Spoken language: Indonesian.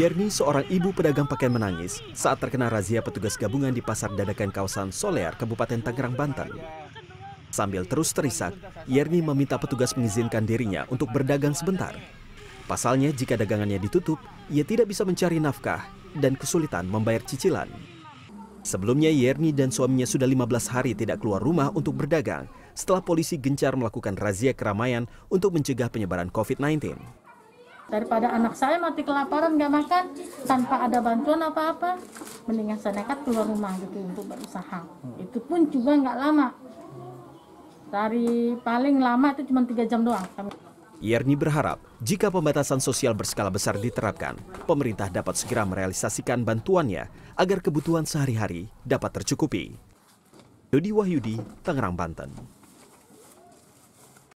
Yerni seorang ibu pedagang pakaian menangis saat terkena razia petugas gabungan di pasar dadakan kawasan Solear, Kabupaten Tangerang, Banten. Sambil terus terisak, Yerni meminta petugas mengizinkan dirinya untuk berdagang sebentar. Pasalnya, jika dagangannya ditutup, ia tidak bisa mencari nafkah dan kesulitan membayar cicilan. Sebelumnya, Yerni dan suaminya sudah 15 hari tidak keluar rumah untuk berdagang setelah polisi gencar melakukan razia keramaian untuk mencegah penyebaran COVID-19. Daripada anak saya mati kelaparan nggak makan tanpa ada bantuan apa-apa, mendingan saya nekat keluar rumah gitu untuk berusaha. Itu pun juga nggak lama. Dari paling lama itu cuma tiga jam doang. Yerni berharap jika pembatasan sosial berskala besar diterapkan, pemerintah dapat segera merealisasikan bantuannya agar kebutuhan sehari-hari dapat tercukupi. Dodi Wahyudi, Tangerang, Banten.